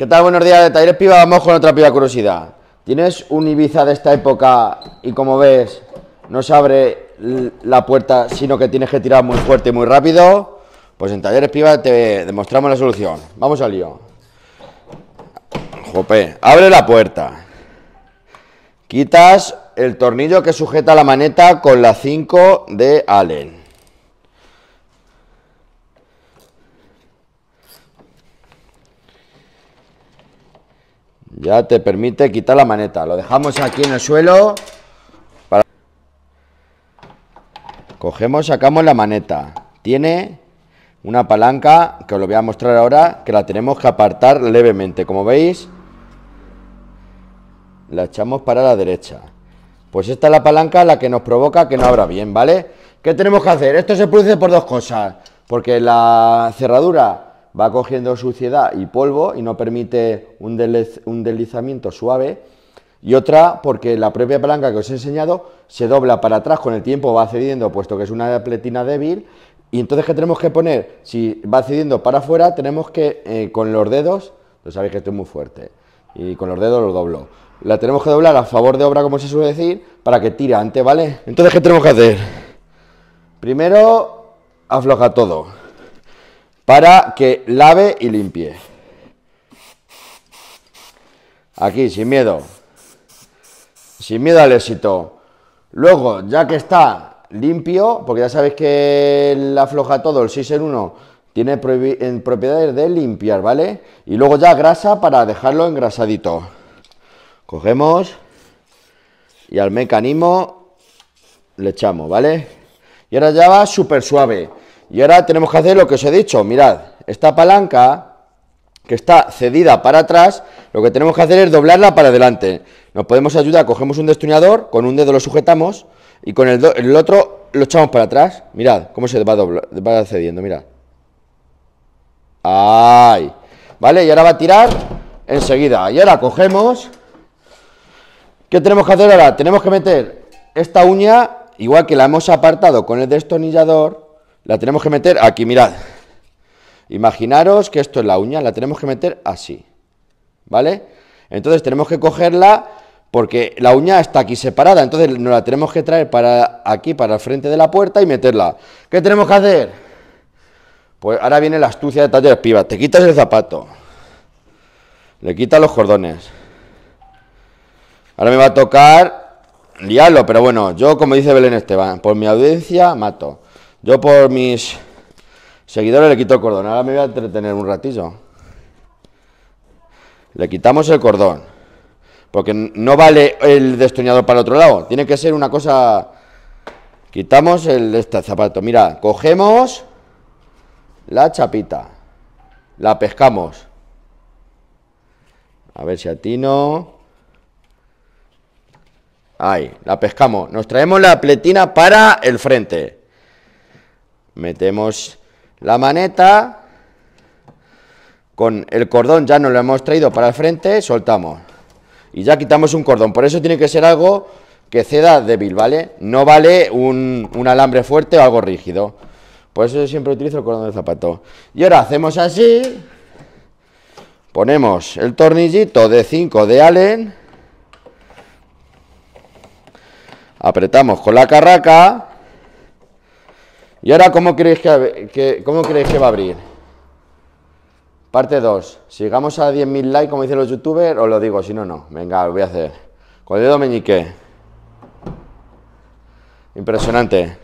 ¿Qué tal? Buenos días de Talleres Piva. Vamos con otra piba curiosidad. ¿Tienes un Ibiza de esta época y como ves no se abre la puerta sino que tienes que tirar muy fuerte y muy rápido? Pues en Talleres Piva te demostramos la solución. Vamos al lío. Jope, abre la puerta. Quitas el tornillo que sujeta la maneta con la 5 de Allen. Ya te permite quitar la maneta. Lo dejamos aquí en el suelo. Cogemos, sacamos la maneta. Tiene una palanca que os lo voy a mostrar ahora, que la tenemos que apartar levemente. Como veis, la echamos para la derecha. Pues esta es la palanca la que nos provoca que no abra bien, ¿vale? ¿Qué tenemos que hacer? Esto se produce por dos cosas. Porque la cerradura va cogiendo suciedad y polvo y no permite un, un deslizamiento suave. Y otra porque la propia palanca que os he enseñado se dobla para atrás con el tiempo, va cediendo, puesto que es una pletina débil. Y entonces, ¿qué tenemos que poner? Si va cediendo para afuera, tenemos que eh, con los dedos, lo sabéis que estoy muy fuerte, y con los dedos lo doblo. La tenemos que doblar a favor de obra, como se suele decir, para que tire antes, ¿vale? Entonces, ¿qué tenemos que hacer? Primero, afloja todo para que lave y limpie. Aquí, sin miedo. Sin miedo al éxito. Luego, ya que está limpio, porque ya sabéis que la afloja todo, el 6 en 1 tiene propiedades de limpiar, ¿vale? Y luego ya grasa para dejarlo engrasadito. Cogemos y al mecanismo le echamos, ¿vale? Y ahora ya va súper suave. Y ahora tenemos que hacer lo que os he dicho, mirad, esta palanca que está cedida para atrás, lo que tenemos que hacer es doblarla para adelante. Nos podemos ayudar, cogemos un destornillador, con un dedo lo sujetamos y con el, otro lo echamos para atrás. Mirad cómo se va, va cediendo, mirad. ¡Ay! ¿Vale? Y ahora va a tirar enseguida. Y ahora cogemos... ¿Qué tenemos que hacer ahora? Tenemos que meter esta uña, igual que la hemos apartado con el destornillador, la tenemos que meter aquí, mirad. Imaginaros que esto es la uña, la tenemos que meter así, ¿vale? Entonces tenemos que cogerla porque la uña está aquí separada, entonces nos la tenemos que traer para aquí, para el frente de la puerta y meterla. ¿Qué tenemos que hacer? Pues ahora viene la astucia de talleres pibas. Te quitas el zapato, le quitas los cordones. Ahora me va a tocar liarlo, pero bueno, yo como dice Belén Esteban, por mi audiencia mato. Yo por mis seguidores le quito el cordón. Ahora me voy a entretener un ratillo. Le quitamos el cordón. Porque no vale el destornillador para el otro lado. Tiene que ser una cosa... Quitamos el este zapato. Mira, cogemos la chapita. La pescamos. A ver si atino. Ahí, la pescamos. Nos traemos la pletina para el frente. Metemos la maneta. Con el cordón ya nos lo hemos traído para el frente, soltamos. Y ya quitamos un cordón. Por eso tiene que ser algo que ceda débil, ¿vale? No vale un, alambre fuerte o algo rígido. Por eso siempre utilizo el cordón de zapato. Y ahora hacemos así. Ponemos el tornillito de 5 de Allen. Apretamos con la carraca. ¿Y ahora cómo creéis que, cómo que va a abrir? Parte 2. Sigamos a 10.000 likes, como dicen los youtubers, os lo digo, si no, no. Venga, lo voy a hacer. Con el dedo meñique. Impresionante.